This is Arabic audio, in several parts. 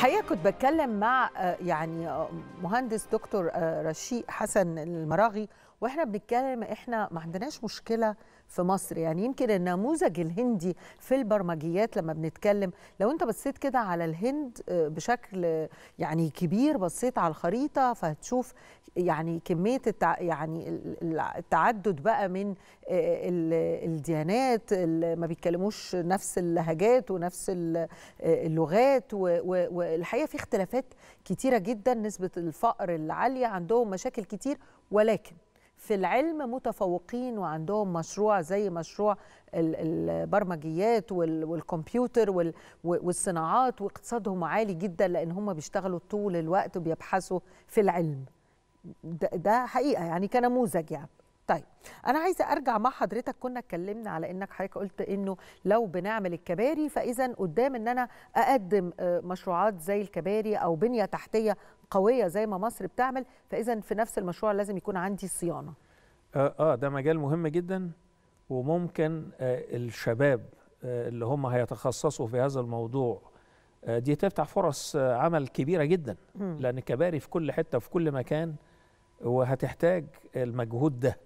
الحقيقه كنت بتكلم مع آه، يعني آه، مهندس دكتور آه، رشيق حسن المراغي واحنا بنتكلم احنا ما عندناش مشكله في مصر يعني يمكن النموذج الهندي في البرمجيات لما بنتكلم لو انت بصيت كده على الهند آه، بشكل يعني كبير بصيت على الخريطه فهتشوف يعني كميه التع... يعني التعدد بقى من آه، الديانات اللي ما بيتكلموش نفس اللهجات ونفس آه، اللغات والحقيقه في اختلافات كتيره جدا نسبه الفقر العاليه عندهم مشاكل كتير ولكن في العلم متفوقين وعندهم مشروع زي مشروع البرمجيات والكمبيوتر والصناعات واقتصادهم عالي جدا لان هم بيشتغلوا طول الوقت وبيبحثوا في العلم ده حقيقه يعني كنموذج يعني طيب انا عايزه ارجع مع حضرتك كنا اتكلمنا على انك حضرتك قلت انه لو بنعمل الكباري فاذا قدام ان انا اقدم آه، مشروعات زي الكباري او بنيه تحتيه قويه زي ما مصر بتعمل فاذا في نفس المشروع لازم يكون عندي صيانه اه, آه ده مجال مهم جدا وممكن آه الشباب آه اللي هم هيتخصصوا في هذا الموضوع آه دي تفتح فرص آه عمل كبيره جدا م. لان الكباري في كل حته في كل مكان وهتحتاج المجهود ده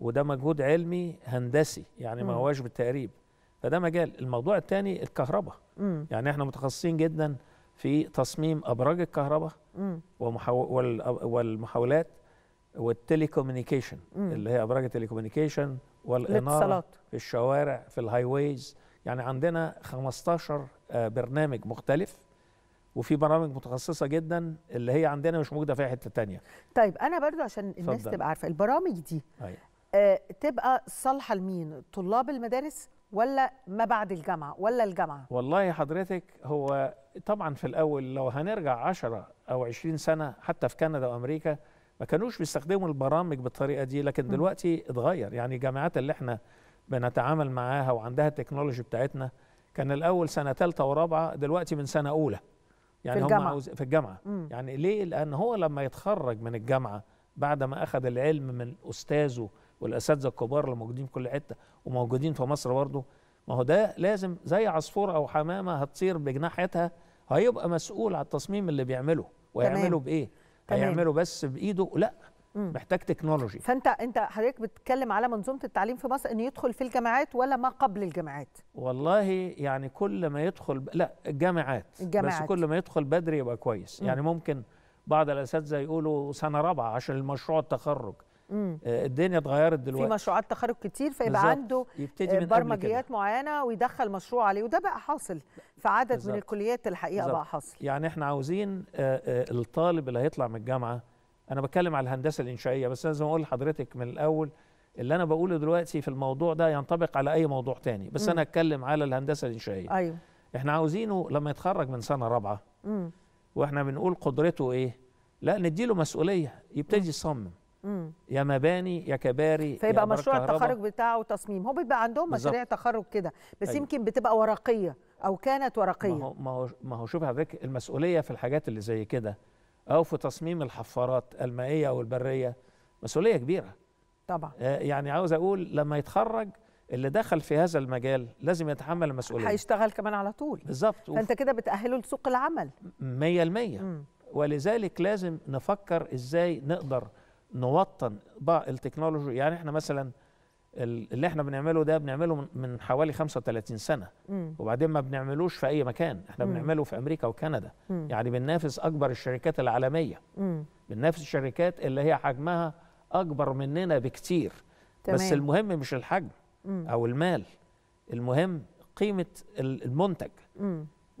وده مجهود علمي هندسي يعني ما هواش بالتقريب فده مجال الموضوع الثاني الكهرباء يعني احنا متخصصين جدا في تصميم ابراج الكهرباء والمحاولات والتليكومينيكيشن اللي هي ابراج التليكومينيكيشن والاناره في الشوارع في الهاي ويز يعني عندنا 15 آه، برنامج مختلف وفي برامج متخصصه جدا اللي هي عندنا مش موجوده في حته تانية طيب انا برضو عشان الناس تبقى عارفه البرامج دي أي. أيوة. آه، تبقى صالحه لمين طلاب المدارس ولا ما بعد الجامعه ولا الجامعه والله حضرتك هو طبعا في الاول لو هنرجع 10 او 20 سنه حتى في كندا وامريكا ما كانوش بيستخدموا البرامج بالطريقه دي لكن دلوقتي اتغير يعني الجامعات اللي احنا بنتعامل معاها وعندها التكنولوجي بتاعتنا كان الاول سنه ثالثه ورابعه دلوقتي من سنه اولى يعني في الجامعة. هم عاوز في الجامعه يعني ليه لان هو لما يتخرج من الجامعه بعد ما اخذ العلم من استاذه والاساتذه الكبار اللي موجودين في كل حته وموجودين في مصر برضه ما هو ده لازم زي عصفوره او حمامه هتطير بجناحيتها هيبقى مسؤول على التصميم اللي بيعمله وهيعمله بايه؟ هيعمله بس بايده؟ لا محتاج تكنولوجي فانت انت حضرتك بتتكلم على منظومه التعليم في مصر انه يدخل في الجامعات ولا ما قبل الجامعات والله يعني كل ما يدخل ب... لا الجامعات الجامعات بس كل ما يدخل بدري يبقى كويس مم. يعني ممكن بعض الاساتذه يقولوا سنه رابعه عشان المشروع التخرج آه، الدنيا اتغيرت دلوقتي في مشروعات تخرج كتير فيبقى عنده آه، يبتدي من برمجيات معينه ويدخل مشروع عليه وده بقى حاصل في عدد بالزبط. من الكليات الحقيقه بالزبط. بقى حاصل يعني احنا عاوزين آه، الطالب اللي هيطلع من الجامعه انا بتكلم على الهندسه الانشائيه بس لازم اقول لحضرتك من الاول اللي انا بقوله دلوقتي في الموضوع ده ينطبق على اي موضوع تاني بس م. انا اتكلم على الهندسه الانشائيه ايوه احنا عاوزينه لما يتخرج من سنه رابعه واحنا بنقول قدرته ايه لا نديله مسؤوليه يبتدي يصمم يا مباني يا كباري فيبقى يا مشروع التخرج بتاعه تصميم هو بيبقى عندهم بالزبط. مشاريع تخرج كده بس أيوه. يمكن بتبقى ورقيه او كانت ورقيه ما هو ما هو, ما هو شوف حضرتك المسؤوليه في الحاجات اللي زي كده او في تصميم الحفارات المائيه او البريه مسؤوليه كبيره طبعا آه، يعني عاوز اقول لما يتخرج اللي دخل في هذا المجال لازم يتحمل المسؤوليه هيشتغل كمان على طول بالظبط فانت كده بتاهله لسوق العمل 100% ولذلك لازم نفكر ازاي نقدر نوطن بقى التكنولوجي يعني احنا مثلا اللي احنا بنعمله ده بنعمله من حوالي 35 سنه وبعدين ما بنعملوش في اي مكان احنا بنعمله في امريكا وكندا يعني بننافس اكبر الشركات العالميه بننافس الشركات اللي هي حجمها اكبر مننا بكتير تمام. بس المهم مش الحجم او المال المهم قيمه المنتج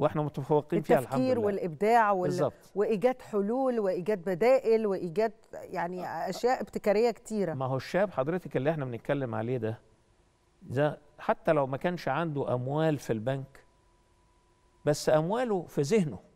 واحنا متفوقين فيها الحمد لله التفكير والابداع وال... وايجاد حلول وايجاد بدائل وايجاد يعني آه. اشياء ابتكاريه كتيره ما هو الشاب حضرتك اللي احنا بنتكلم عليه ده ده حتى لو ما كانش عنده اموال في البنك بس امواله في ذهنه